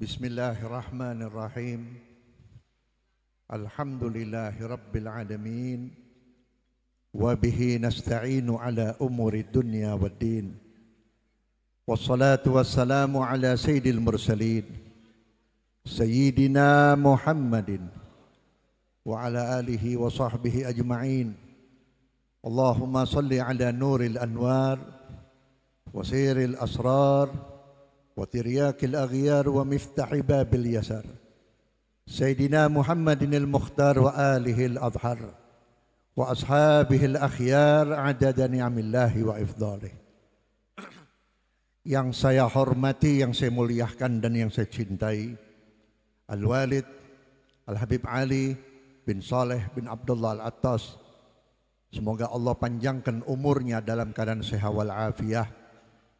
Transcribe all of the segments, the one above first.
Bismillahirrahmanirrahim. Alhamdulillahi rabbil alamin. Wa nasta'inu ala umuri dunya wa din. Wassalatu wassalamu ala sayyidil mursalin. Sayyidina Muhammadin wa ala alihi wa sahbihi ajma'in. Allahumma salli ala nuril anwar Wasiril asrar. وترياك الأغيار ومفتح باب اليسر سيدنا محمد المختار وآله الأظهر وأصحابه الأخيار عدد نعم الله وإفضاله yang saya hormati, yang saya muliakan dan yang saya cintai Al-Walid, Al-Habib Ali bin Saleh bin Abdullah Al-Attas Semoga Allah panjangkan umurnya dalam keadaan sehat walafiat. afiyah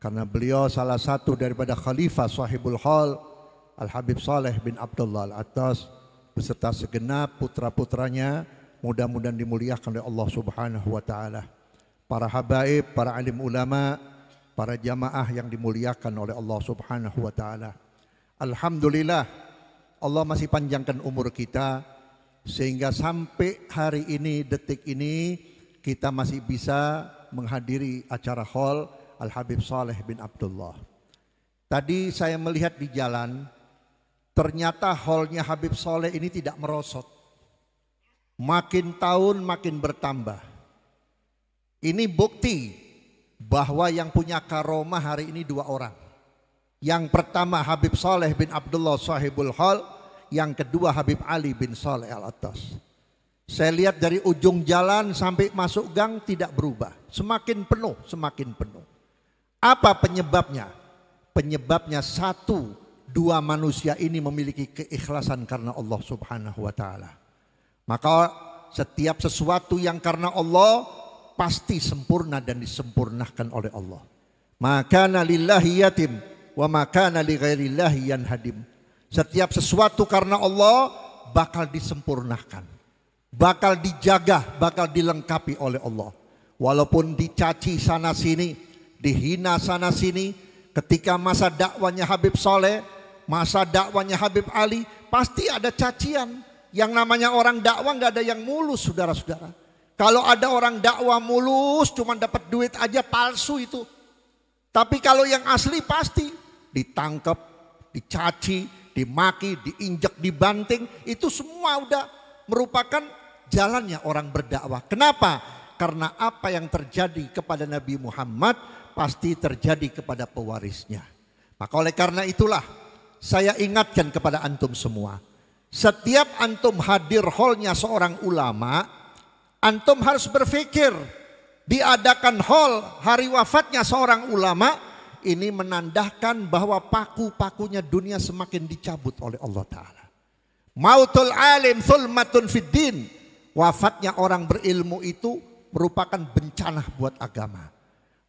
karena beliau salah satu daripada khalifah sahibul hal Al-Habib Saleh bin Abdullah Al-Attas beserta segenap putra-putranya mudah-mudahan dimuliakan oleh Allah Subhanahu wa taala. Para habaib, para alim ulama, para jamaah yang dimuliakan oleh Allah Subhanahu wa taala. Alhamdulillah Allah masih panjangkan umur kita sehingga sampai hari ini detik ini kita masih bisa menghadiri acara hall Al-Habib Saleh bin Abdullah. Tadi saya melihat di jalan, ternyata hallnya Habib Saleh ini tidak merosot. Makin tahun makin bertambah. Ini bukti bahwa yang punya karomah hari ini dua orang. Yang pertama Habib Saleh bin Abdullah sahibul Hall, yang kedua Habib Ali bin Saleh al-Atas. Saya lihat dari ujung jalan sampai masuk gang tidak berubah. Semakin penuh, semakin penuh. Apa penyebabnya? Penyebabnya satu, dua manusia ini memiliki keikhlasan karena Allah Subhanahu wa taala. Maka setiap sesuatu yang karena Allah pasti sempurna dan disempurnakan oleh Allah. Maka lillahi yatim wa makana li yanhadim. Setiap sesuatu karena Allah bakal disempurnakan. Bakal dijaga, bakal dilengkapi oleh Allah. Walaupun dicaci sana sini, dihina sana sini. Ketika masa dakwanya Habib Soleh, masa dakwanya Habib Ali, pasti ada cacian. Yang namanya orang dakwah nggak ada yang mulus, saudara-saudara. Kalau ada orang dakwah mulus, cuma dapat duit aja palsu itu. Tapi kalau yang asli pasti ditangkap, dicaci, dimaki, diinjak, dibanting. Itu semua udah merupakan jalannya orang berdakwah. Kenapa? Karena apa yang terjadi kepada Nabi Muhammad pasti terjadi kepada pewarisnya. Maka oleh karena itulah saya ingatkan kepada antum semua. Setiap antum hadir holnya seorang ulama, antum harus berpikir diadakan hall hari wafatnya seorang ulama ini menandakan bahwa paku-pakunya dunia semakin dicabut oleh Allah Ta'ala. Mautul alim sulmatun fiddin. Wafatnya orang berilmu itu merupakan bencana buat agama.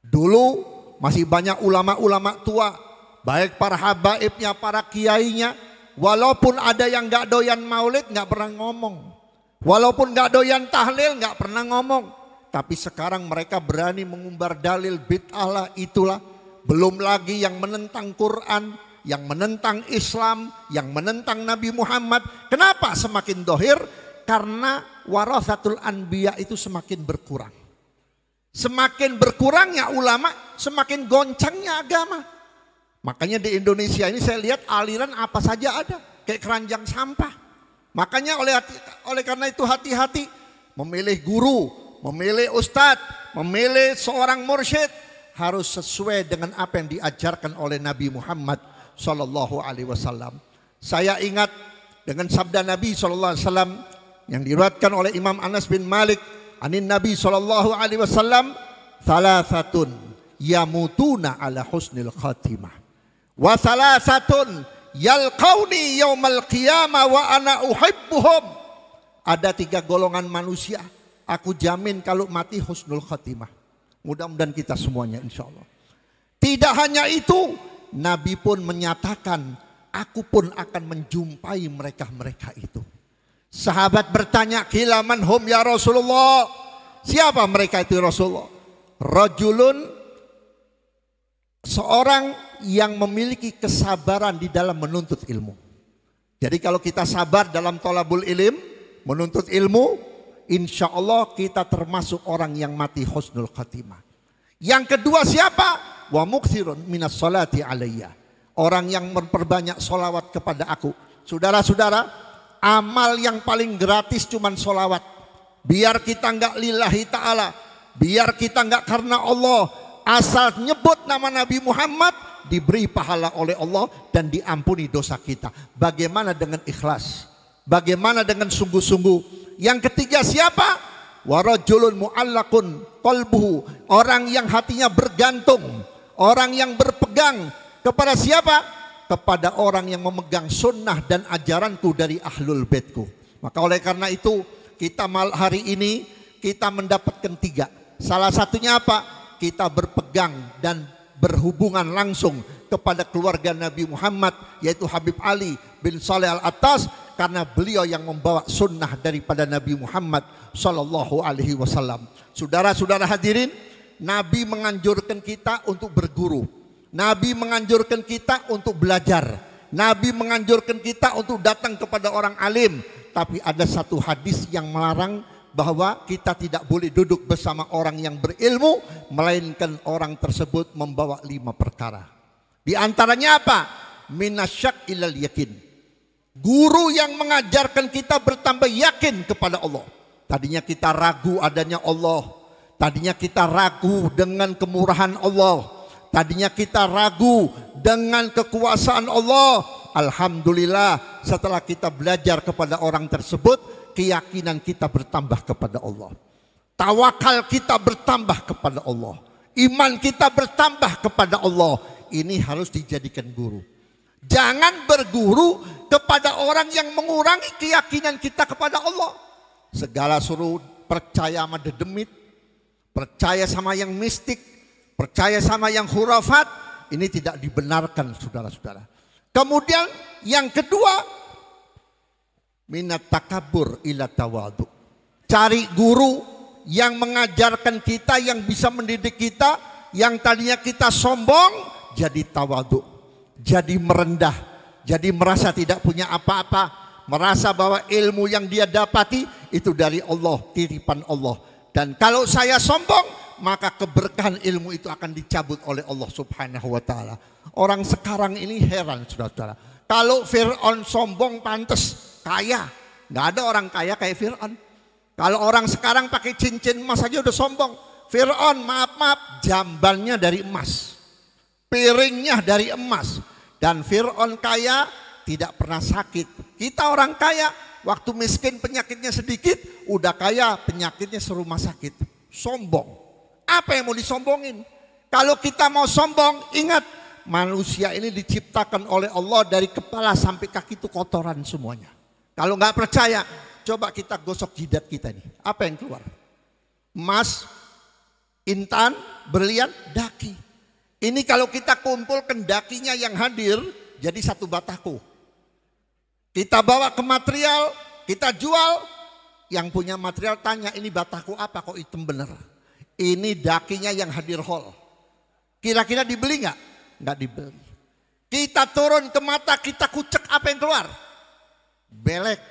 Dulu masih banyak ulama-ulama tua, baik para habaibnya, para kiainya, walaupun ada yang nggak doyan maulid nggak pernah ngomong. Walaupun nggak doyan tahlil nggak pernah ngomong. Tapi sekarang mereka berani mengumbar dalil bid'ahlah itulah. Belum lagi yang menentang Quran, yang menentang Islam, yang menentang Nabi Muhammad. Kenapa semakin dohir? Karena warasatul anbiya itu semakin berkurang. Semakin berkurangnya ulama, semakin goncangnya agama. Makanya di Indonesia ini saya lihat aliran apa saja ada, kayak keranjang sampah. Makanya oleh hati, oleh karena itu hati-hati memilih guru, memilih ustadz, memilih seorang mursyid harus sesuai dengan apa yang diajarkan oleh Nabi Muhammad SAW. Alaihi Wasallam. Saya ingat dengan sabda Nabi SAW Alaihi Wasallam yang diriwayatkan oleh Imam Anas bin Malik Anin Nabi sallallahu alaihi wasallam thalathatun yamutuna ala husnil khatimah. Wa thalathatun yalqauni yaumal qiyamah wa ana uhibbuhum. Ada tiga golongan manusia. Aku jamin kalau mati husnul khatimah. Mudah-mudahan kita semuanya insya Allah. Tidak hanya itu, Nabi pun menyatakan, aku pun akan menjumpai mereka-mereka itu. Sahabat bertanya, "Kilaman hum ya Rasulullah?" Siapa mereka itu Rasulullah? Rajulun seorang yang memiliki kesabaran di dalam menuntut ilmu. Jadi kalau kita sabar dalam tolabul ilim, menuntut ilmu, insya Allah kita termasuk orang yang mati husnul khatimah. Yang kedua siapa? Wa mukthirun minas salati alaiya Orang yang memperbanyak solawat kepada aku. Saudara-saudara, amal yang paling gratis cuman solawat. Biar kita nggak lillahi ta'ala. Biar kita nggak karena Allah. Asal nyebut nama Nabi Muhammad diberi pahala oleh Allah dan diampuni dosa kita. Bagaimana dengan ikhlas? Bagaimana dengan sungguh-sungguh? Yang ketiga siapa? Warajulun mu'allakun kolbuhu. Orang yang hatinya bergantung. Orang yang berpegang kepada siapa? kepada orang yang memegang sunnah dan ajaranku dari ahlul baitku. Maka oleh karena itu kita mal hari ini kita mendapatkan tiga. Salah satunya apa? Kita berpegang dan berhubungan langsung kepada keluarga Nabi Muhammad yaitu Habib Ali bin Saleh Al Atas karena beliau yang membawa sunnah daripada Nabi Muhammad Shallallahu Alaihi Wasallam. Saudara-saudara hadirin, Nabi menganjurkan kita untuk berguru Nabi menganjurkan kita untuk belajar. Nabi menganjurkan kita untuk datang kepada orang alim. Tapi ada satu hadis yang melarang bahwa kita tidak boleh duduk bersama orang yang berilmu. Melainkan orang tersebut membawa lima perkara. Di antaranya apa? Minasyak ilal yakin. Guru yang mengajarkan kita bertambah yakin kepada Allah. Tadinya kita ragu adanya Allah. Tadinya kita ragu dengan kemurahan Allah. Tadinya kita ragu dengan kekuasaan Allah. Alhamdulillah setelah kita belajar kepada orang tersebut, keyakinan kita bertambah kepada Allah. Tawakal kita bertambah kepada Allah. Iman kita bertambah kepada Allah. Ini harus dijadikan guru. Jangan berguru kepada orang yang mengurangi keyakinan kita kepada Allah. Segala suruh percaya sama dedemit, percaya sama yang mistik, Percaya sama yang hurafat ini tidak dibenarkan saudara-saudara. Kemudian yang kedua minat takabur ila tawadu. Cari guru yang mengajarkan kita, yang bisa mendidik kita, yang tadinya kita sombong jadi tawadu. Jadi merendah, jadi merasa tidak punya apa-apa, merasa bahwa ilmu yang dia dapati itu dari Allah, titipan Allah. Dan kalau saya sombong, maka keberkahan ilmu itu akan dicabut oleh Allah Subhanahu wa taala. Orang sekarang ini heran Saudara-saudara. Kalau Firaun sombong pantas kaya. Nggak ada orang kaya kayak Firaun. Kalau orang sekarang pakai cincin emas aja udah sombong. Firaun maaf-maaf jambannya dari emas. Piringnya dari emas. Dan Firaun kaya tidak pernah sakit. Kita orang kaya waktu miskin penyakitnya sedikit, udah kaya penyakitnya serumah sakit. Sombong. Apa yang mau disombongin? Kalau kita mau sombong, ingat manusia ini diciptakan oleh Allah dari kepala sampai kaki itu kotoran semuanya. Kalau nggak percaya, coba kita gosok jidat kita nih. Apa yang keluar? Emas, intan, berlian, daki. Ini kalau kita kumpul kendakinya yang hadir jadi satu bataku Kita bawa ke material, kita jual. Yang punya material tanya ini bataku apa kok hitam bener. Ini dakinya yang hadir hall. Kira-kira dibeli nggak? Nggak dibeli. Kita turun ke mata, kita kucek apa yang keluar? Belek.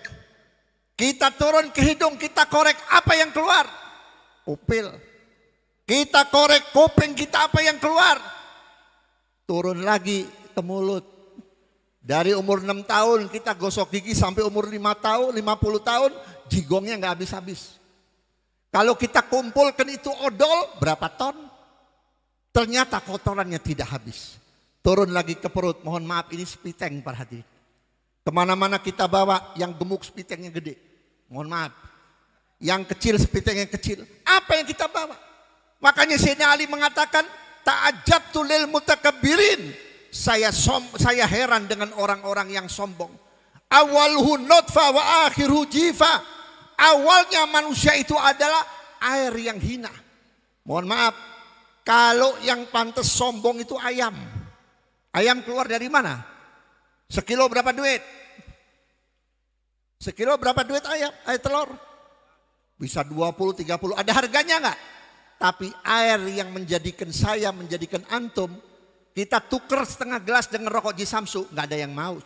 Kita turun ke hidung, kita korek apa yang keluar? Upil. Kita korek kuping kita apa yang keluar? Turun lagi ke mulut. Dari umur 6 tahun kita gosok gigi sampai umur 5 tahun, 50 tahun, jigongnya nggak habis-habis. Kalau kita kumpulkan itu odol berapa ton? Ternyata kotorannya tidak habis. Turun lagi ke perut. Mohon maaf ini spiteng para hadir. Kemana-mana kita bawa yang gemuk spitengnya gede. Mohon maaf. Yang kecil spitengnya kecil. Apa yang kita bawa? Makanya Sayyidina Ali mengatakan ta'ajab tulil mutakabirin. Saya som, saya heran dengan orang-orang yang sombong. Awalhu notfa wa akhiru jifa. Awalnya manusia itu adalah air yang hina. Mohon maaf, kalau yang pantas sombong itu ayam. Ayam keluar dari mana? Sekilo berapa duit? Sekilo berapa duit ayam? Air telur? Bisa 20, 30. Ada harganya nggak? Tapi air yang menjadikan saya, menjadikan antum, kita tuker setengah gelas dengan rokok di Samsu, nggak ada yang mau.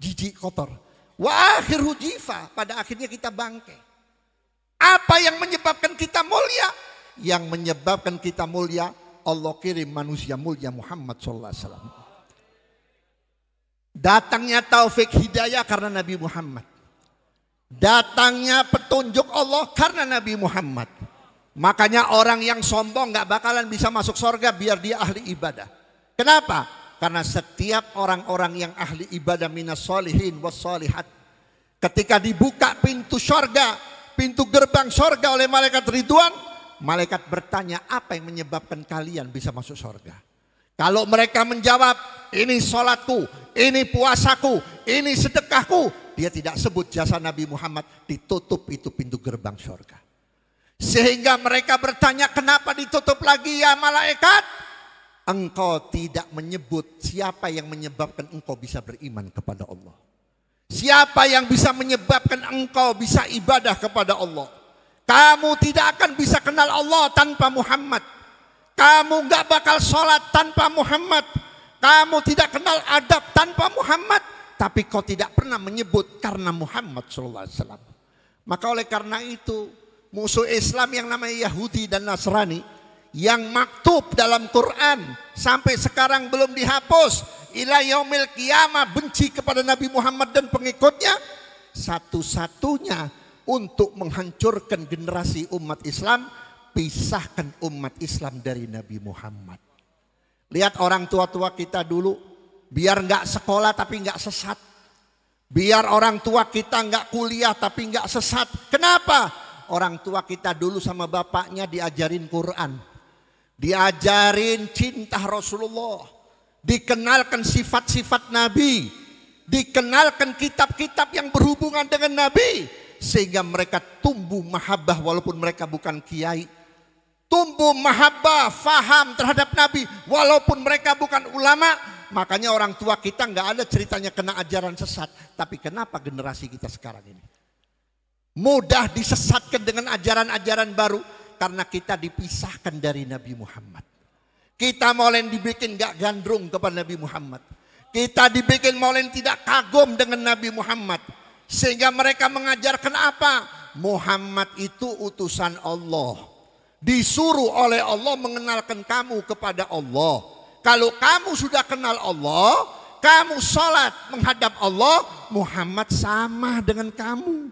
Jijik kotor. Wah akhir hujifah. pada akhirnya kita bangkai. Apa yang menyebabkan kita mulia? Yang menyebabkan kita mulia, Allah kirim manusia mulia Muhammad SAW. Datangnya taufik hidayah karena Nabi Muhammad. Datangnya petunjuk Allah karena Nabi Muhammad. Makanya orang yang sombong gak bakalan bisa masuk surga biar dia ahli ibadah. Kenapa? Karena setiap orang-orang yang ahli ibadah minas solihin was solihat. Ketika dibuka pintu surga, pintu gerbang sorga oleh malaikat Ridwan, malaikat bertanya apa yang menyebabkan kalian bisa masuk sorga. Kalau mereka menjawab, ini sholatku, ini puasaku, ini sedekahku. Dia tidak sebut jasa Nabi Muhammad, ditutup itu pintu gerbang sorga. Sehingga mereka bertanya kenapa ditutup lagi ya malaikat? Engkau tidak menyebut siapa yang menyebabkan engkau bisa beriman kepada Allah. Siapa yang bisa menyebabkan engkau bisa ibadah kepada Allah? Kamu tidak akan bisa kenal Allah tanpa Muhammad. Kamu nggak bakal sholat tanpa Muhammad. Kamu tidak kenal adab tanpa Muhammad. Tapi kau tidak pernah menyebut karena Muhammad SAW. Maka oleh karena itu musuh Islam yang namanya Yahudi dan Nasrani. Yang maktub dalam Quran sampai sekarang belum dihapus Ilah yaumil kiamah benci kepada Nabi Muhammad dan pengikutnya satu-satunya untuk menghancurkan generasi umat Islam pisahkan umat Islam dari Nabi Muhammad. Lihat orang tua-tua kita dulu biar nggak sekolah tapi nggak sesat. Biar orang tua kita nggak kuliah tapi nggak sesat. Kenapa? Orang tua kita dulu sama bapaknya diajarin Quran. Diajarin cinta Rasulullah dikenalkan sifat-sifat Nabi, dikenalkan kitab-kitab yang berhubungan dengan Nabi, sehingga mereka tumbuh mahabbah walaupun mereka bukan kiai. Tumbuh mahabbah, faham terhadap Nabi walaupun mereka bukan ulama. Makanya orang tua kita nggak ada ceritanya kena ajaran sesat. Tapi kenapa generasi kita sekarang ini? Mudah disesatkan dengan ajaran-ajaran baru. Karena kita dipisahkan dari Nabi Muhammad. Kita molen dibikin gak gandrung kepada Nabi Muhammad. Kita dibikin molen tidak kagum dengan Nabi Muhammad. Sehingga mereka mengajarkan apa? Muhammad itu utusan Allah. Disuruh oleh Allah mengenalkan kamu kepada Allah. Kalau kamu sudah kenal Allah, kamu sholat menghadap Allah, Muhammad sama dengan kamu.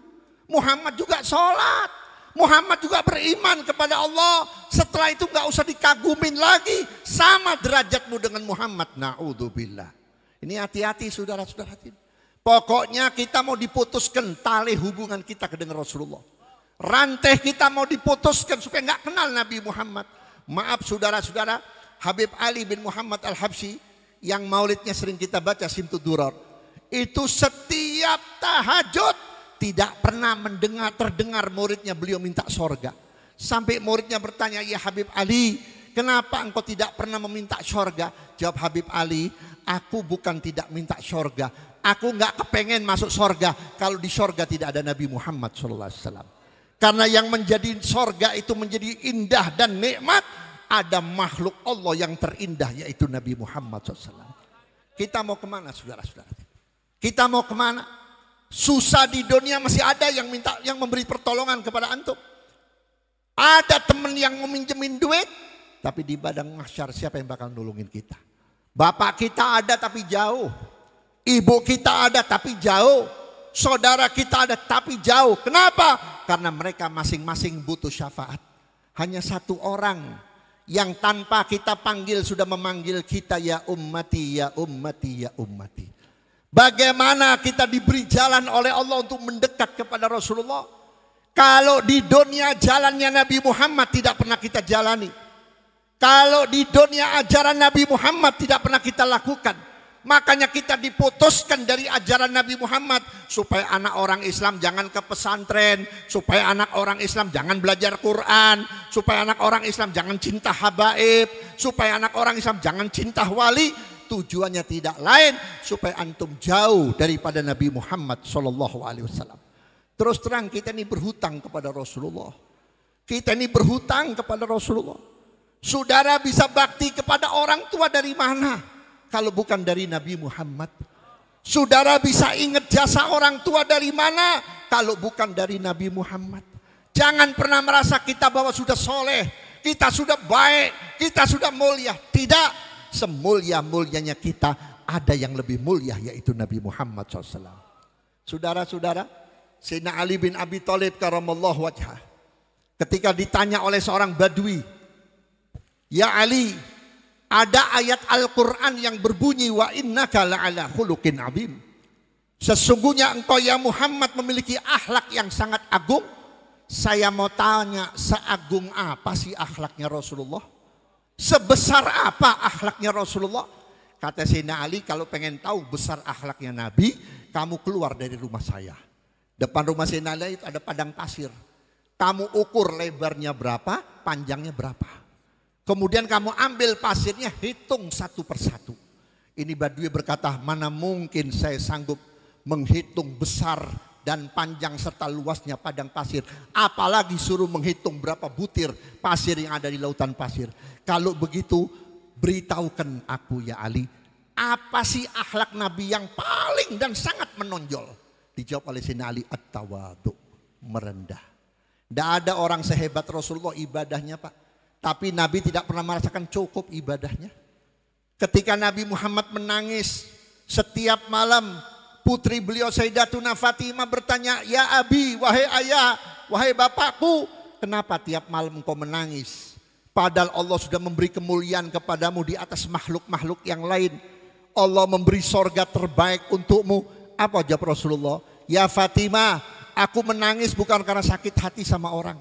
Muhammad juga sholat. Muhammad juga beriman kepada Allah. Setelah itu nggak usah dikagumin lagi. Sama derajatmu dengan Muhammad. Naudzubillah. Ini hati-hati saudara-saudara. Pokoknya kita mau diputuskan tali hubungan kita ke dengan Rasulullah. Rantai kita mau diputuskan supaya nggak kenal Nabi Muhammad. Maaf saudara-saudara, Habib Ali bin Muhammad al Habsi yang maulidnya sering kita baca Simtud Itu setiap tahajud tidak pernah mendengar terdengar muridnya beliau minta sorga. Sampai muridnya bertanya, ya Habib Ali, kenapa engkau tidak pernah meminta sorga? Jawab Habib Ali, aku bukan tidak minta sorga. Aku nggak kepengen masuk sorga kalau di sorga tidak ada Nabi Muhammad SAW. Karena yang menjadi sorga itu menjadi indah dan nikmat ada makhluk Allah yang terindah yaitu Nabi Muhammad SAW. Kita mau kemana saudara-saudara? Kita mau kemana? susah di dunia masih ada yang minta yang memberi pertolongan kepada antum. Ada teman yang meminjemin duit, tapi di badang mahsyar siapa yang bakal nolongin kita? Bapak kita ada tapi jauh. Ibu kita ada tapi jauh. Saudara kita ada tapi jauh. Kenapa? Karena mereka masing-masing butuh syafaat. Hanya satu orang yang tanpa kita panggil sudah memanggil kita ya ummati ya ummati ya ummati. Bagaimana kita diberi jalan oleh Allah untuk mendekat kepada Rasulullah? Kalau di dunia jalannya Nabi Muhammad tidak pernah kita jalani. Kalau di dunia ajaran Nabi Muhammad tidak pernah kita lakukan. Makanya kita diputuskan dari ajaran Nabi Muhammad supaya anak orang Islam jangan ke pesantren, supaya anak orang Islam jangan belajar Quran, supaya anak orang Islam jangan cinta habaib, supaya anak orang Islam jangan cinta wali, tujuannya tidak lain supaya antum jauh daripada Nabi Muhammad Shallallahu Alaihi Wasallam. Terus terang kita ini berhutang kepada Rasulullah. Kita ini berhutang kepada Rasulullah. Saudara bisa bakti kepada orang tua dari mana? Kalau bukan dari Nabi Muhammad. Saudara bisa ingat jasa orang tua dari mana? Kalau bukan dari Nabi Muhammad. Jangan pernah merasa kita bahwa sudah soleh, kita sudah baik, kita sudah mulia. Tidak, semulia-mulianya kita ada yang lebih mulia yaitu Nabi Muhammad SAW. Saudara-saudara, Sina Ali bin Abi Thalib karamallahu wajah. Ketika ditanya oleh seorang badui, "Ya Ali, ada ayat Al-Qur'an yang berbunyi wa innaka la'ala khulukin abim." Sesungguhnya engkau ya Muhammad memiliki akhlak yang sangat agung. Saya mau tanya, seagung apa sih akhlaknya Rasulullah? Sebesar apa akhlaknya Rasulullah? Kata Sayyidina Ali, kalau pengen tahu besar akhlaknya Nabi, kamu keluar dari rumah saya. Depan rumah Sayyidina Ali itu ada padang pasir. Kamu ukur lebarnya berapa, panjangnya berapa. Kemudian kamu ambil pasirnya, hitung satu persatu. Ini Badui berkata, mana mungkin saya sanggup menghitung besar dan panjang serta luasnya padang pasir. Apalagi suruh menghitung berapa butir pasir yang ada di lautan pasir. Kalau begitu beritahukan aku ya Ali. Apa sih akhlak Nabi yang paling dan sangat menonjol? Dijawab oleh Sina Ali at-tawadu. Merendah. Tidak ada orang sehebat Rasulullah ibadahnya Pak. Tapi Nabi tidak pernah merasakan cukup ibadahnya. Ketika Nabi Muhammad menangis setiap malam Putri beliau Sayyidatuna Fatimah bertanya, "Ya Abi, wahai ayah, wahai bapakku, kenapa tiap malam kau menangis? Padahal Allah sudah memberi kemuliaan kepadamu di atas makhluk-makhluk yang lain. Allah memberi sorga terbaik untukmu." Apa jawab Rasulullah? "Ya Fatimah, aku menangis bukan karena sakit hati sama orang.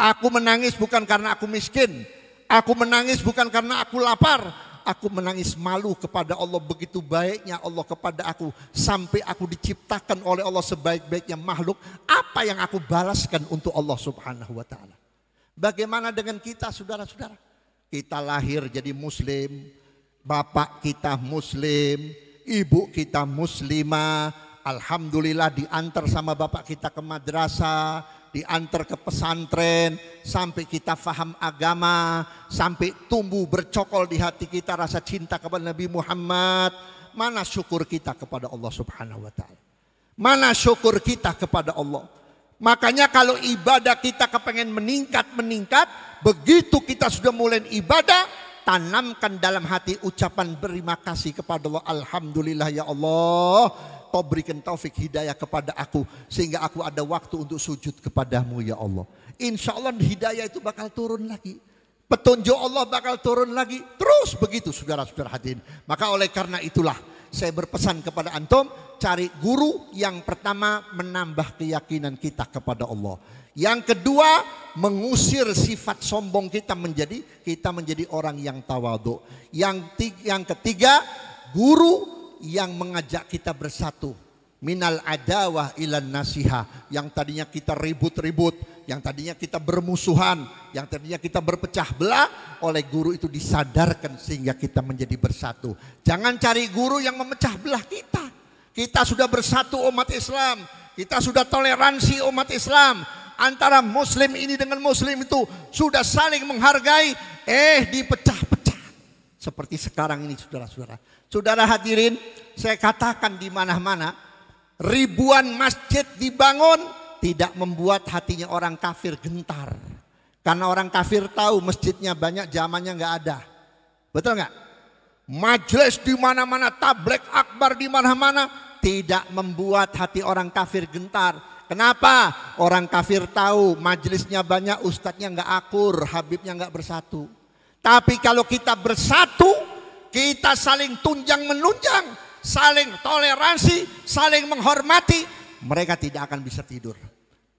Aku menangis bukan karena aku miskin. Aku menangis bukan karena aku lapar Aku menangis malu kepada Allah begitu baiknya Allah kepada aku. Sampai aku diciptakan oleh Allah sebaik-baiknya makhluk. Apa yang aku balaskan untuk Allah subhanahu wa ta'ala. Bagaimana dengan kita saudara-saudara? Kita lahir jadi muslim. Bapak kita muslim. Ibu kita muslimah. Alhamdulillah diantar sama bapak kita ke madrasah diantar ke pesantren, sampai kita faham agama, sampai tumbuh bercokol di hati kita rasa cinta kepada Nabi Muhammad, mana syukur kita kepada Allah Subhanahu wa taala? Mana syukur kita kepada Allah? Makanya kalau ibadah kita kepengen meningkat-meningkat, begitu kita sudah mulai ibadah, tanamkan dalam hati ucapan berterima kasih kepada Allah. Alhamdulillah ya Allah, Engkau berikan taufik hidayah kepada aku. Sehingga aku ada waktu untuk sujud kepadamu ya Allah. Insya Allah hidayah itu bakal turun lagi. Petunjuk Allah bakal turun lagi. Terus begitu saudara-saudara hadirin. Maka oleh karena itulah saya berpesan kepada antum cari guru yang pertama menambah keyakinan kita kepada Allah. Yang kedua mengusir sifat sombong kita menjadi kita menjadi orang yang tawaduk. Yang yang ketiga guru yang mengajak kita bersatu. Minal adawah ilan nasiha. Yang tadinya kita ribut-ribut. Yang tadinya kita bermusuhan. Yang tadinya kita berpecah belah. Oleh guru itu disadarkan sehingga kita menjadi bersatu. Jangan cari guru yang memecah belah kita. Kita sudah bersatu umat Islam. Kita sudah toleransi umat Islam antara muslim ini dengan muslim itu sudah saling menghargai eh dipecah seperti sekarang ini saudara-saudara. Saudara hadirin, saya katakan di mana-mana ribuan masjid dibangun tidak membuat hatinya orang kafir gentar. Karena orang kafir tahu masjidnya banyak, zamannya nggak ada. Betul nggak? Majelis di mana-mana, tablek akbar di mana-mana tidak membuat hati orang kafir gentar. Kenapa? Orang kafir tahu majelisnya banyak, ustadznya nggak akur, habibnya nggak bersatu. Tapi kalau kita bersatu, kita saling tunjang menunjang, saling toleransi, saling menghormati, mereka tidak akan bisa tidur.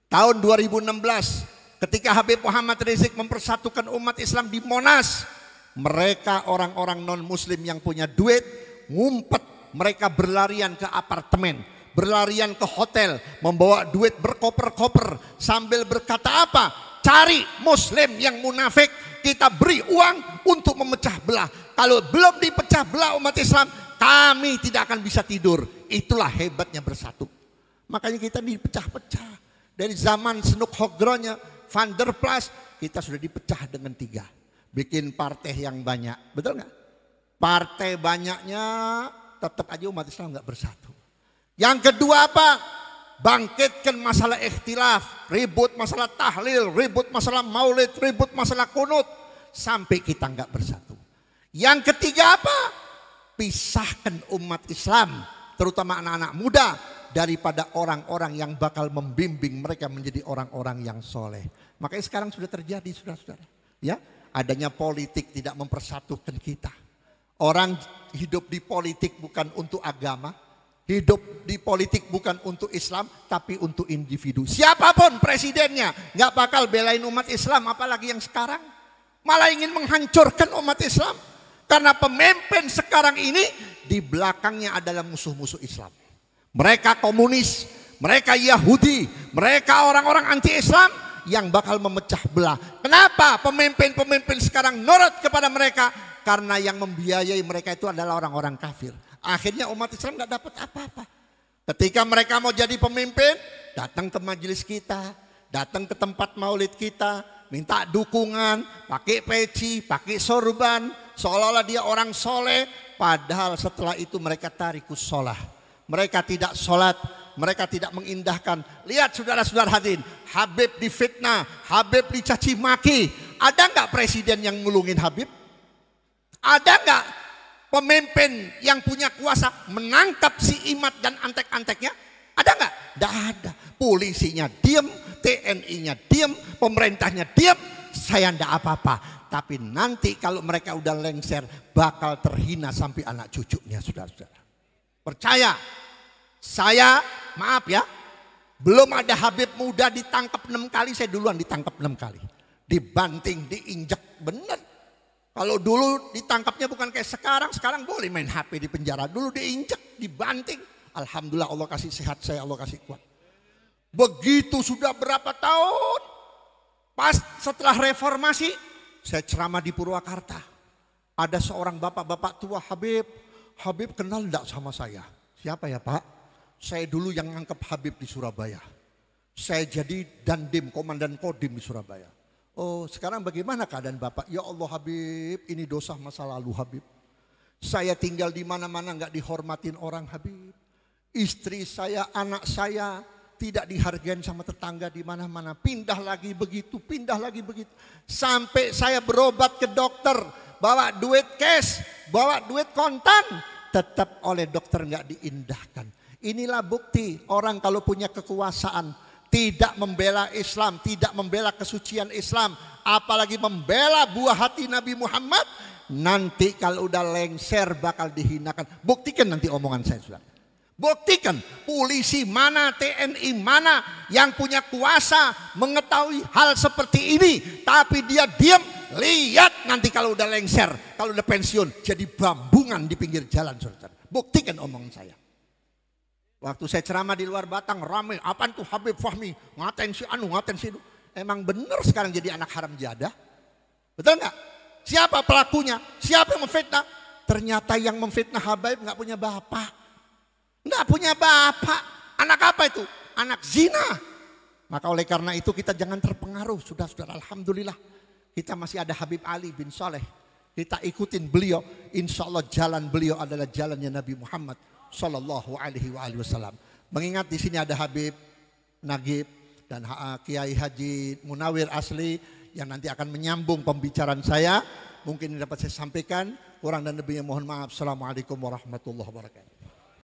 Tahun 2016 ketika Habib Muhammad Rizik mempersatukan umat Islam di Monas, mereka orang-orang non muslim yang punya duit ngumpet, mereka berlarian ke apartemen, berlarian ke hotel, membawa duit berkoper-koper sambil berkata apa? cari muslim yang munafik, kita beri uang untuk memecah belah. Kalau belum dipecah belah umat Islam, kami tidak akan bisa tidur. Itulah hebatnya bersatu. Makanya kita dipecah-pecah. Dari zaman Senuk Hogronya, Van der Plas, kita sudah dipecah dengan tiga. Bikin partai yang banyak, betul nggak? Partai banyaknya tetap aja umat Islam nggak bersatu. Yang kedua apa? Bangkitkan masalah ikhtilaf, ribut masalah tahlil, ribut masalah maulid, ribut masalah kunut. Sampai kita nggak bersatu. Yang ketiga apa? Pisahkan umat Islam, terutama anak-anak muda daripada orang-orang yang bakal membimbing mereka menjadi orang-orang yang soleh. Makanya sekarang sudah terjadi, saudara-saudara. Ya, adanya politik tidak mempersatukan kita. Orang hidup di politik bukan untuk agama, Hidup di politik bukan untuk Islam, tapi untuk individu. Siapapun presidennya, nggak bakal belain umat Islam, apalagi yang sekarang. Malah ingin menghancurkan umat Islam. Karena pemimpin sekarang ini di belakangnya adalah musuh-musuh Islam. Mereka komunis, mereka Yahudi, mereka orang-orang anti-Islam yang bakal memecah belah. Kenapa pemimpin-pemimpin sekarang nurut kepada mereka? Karena yang membiayai mereka itu adalah orang-orang kafir. Akhirnya umat Islam nggak dapat apa-apa. Ketika mereka mau jadi pemimpin, datang ke majelis kita, datang ke tempat maulid kita, minta dukungan, pakai peci, pakai sorban, seolah-olah dia orang soleh, padahal setelah itu mereka tarikus sholah. Mereka tidak sholat, mereka tidak mengindahkan. Lihat saudara-saudara hadirin, Habib difitnah, Habib dicaci maki. Ada nggak presiden yang ngulungin Habib? Ada nggak pemimpin yang punya kuasa menangkap si imat dan antek-anteknya? Ada nggak? Tidak ada. Polisinya diem, TNI-nya diem, pemerintahnya diem. Saya ndak apa-apa. Tapi nanti kalau mereka udah lengser, bakal terhina sampai anak cucunya, sudah saudara Percaya, saya maaf ya, belum ada Habib muda ditangkap enam kali, saya duluan ditangkap enam kali. Dibanting, diinjak, benar kalau dulu ditangkapnya bukan kayak sekarang, sekarang boleh main HP di penjara. Dulu diinjak, dibanting. Alhamdulillah Allah kasih sehat saya, Allah kasih kuat. Begitu sudah berapa tahun, pas setelah reformasi, saya ceramah di Purwakarta. Ada seorang bapak-bapak tua Habib, Habib kenal enggak sama saya? Siapa ya pak? Saya dulu yang ngangkep Habib di Surabaya. Saya jadi dandim, komandan kodim di Surabaya. Oh sekarang bagaimana keadaan Bapak? Ya Allah Habib ini dosa masa lalu Habib. Saya tinggal di mana-mana nggak dihormatin orang Habib. Istri saya, anak saya tidak dihargai sama tetangga di mana-mana. Pindah lagi begitu, pindah lagi begitu. Sampai saya berobat ke dokter, bawa duit cash, bawa duit kontan, tetap oleh dokter nggak diindahkan. Inilah bukti orang kalau punya kekuasaan tidak membela Islam, tidak membela kesucian Islam, apalagi membela buah hati Nabi Muhammad, nanti kalau udah lengser bakal dihinakan. Buktikan nanti omongan saya sudah. Buktikan polisi mana, TNI mana yang punya kuasa mengetahui hal seperti ini. Tapi dia diam, lihat nanti kalau udah lengser, kalau udah pensiun. Jadi bambungan di pinggir jalan saudara. Buktikan omongan saya. Waktu saya ceramah di luar Batang rame, apaan tuh Habib Fahmi ngatain si Anu, ngatain si Anu. Emang benar sekarang jadi anak haram jadah? Betul enggak? Siapa pelakunya? Siapa yang memfitnah? Ternyata yang memfitnah Habib nggak punya bapak. Nggak punya bapak. Anak apa itu? Anak zina. Maka oleh karena itu kita jangan terpengaruh. Sudah, sudah, Alhamdulillah. Kita masih ada Habib Ali bin Saleh. Kita ikutin beliau. Insya Allah jalan beliau adalah jalannya Nabi Muhammad Shallallahu Alaihi Wasallam. Mengingat di sini ada Habib Nagib dan Kiai Haji Munawir Asli yang nanti akan menyambung pembicaraan saya. Mungkin dapat saya sampaikan. Kurang dan lebihnya mohon maaf. Assalamualaikum warahmatullahi wabarakatuh.